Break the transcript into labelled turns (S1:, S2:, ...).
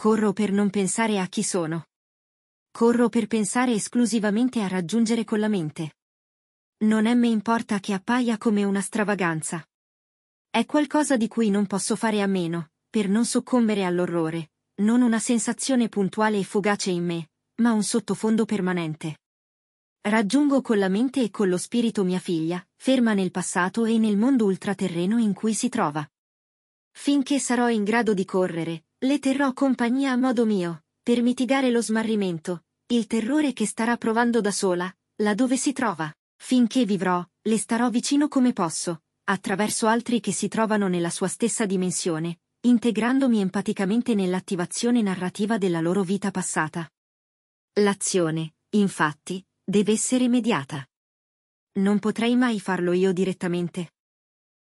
S1: Corro per non pensare a chi sono. Corro per pensare esclusivamente a raggiungere con la mente. Non è me importa che appaia come una stravaganza. È qualcosa di cui non posso fare a meno, per non soccombere all'orrore, non una sensazione puntuale e fugace in me, ma un sottofondo permanente. Raggiungo con la mente e con lo spirito mia figlia, ferma nel passato e nel mondo ultraterreno in cui si trova. Finché sarò in grado di correre, le terrò compagnia a modo mio, per mitigare lo smarrimento, il terrore che starà provando da sola, laddove si trova. Finché vivrò, le starò vicino come posso, attraverso altri che si trovano nella sua stessa dimensione, integrandomi empaticamente nell'attivazione narrativa della loro vita passata. L'azione, infatti, deve essere mediata. Non potrei mai farlo io direttamente,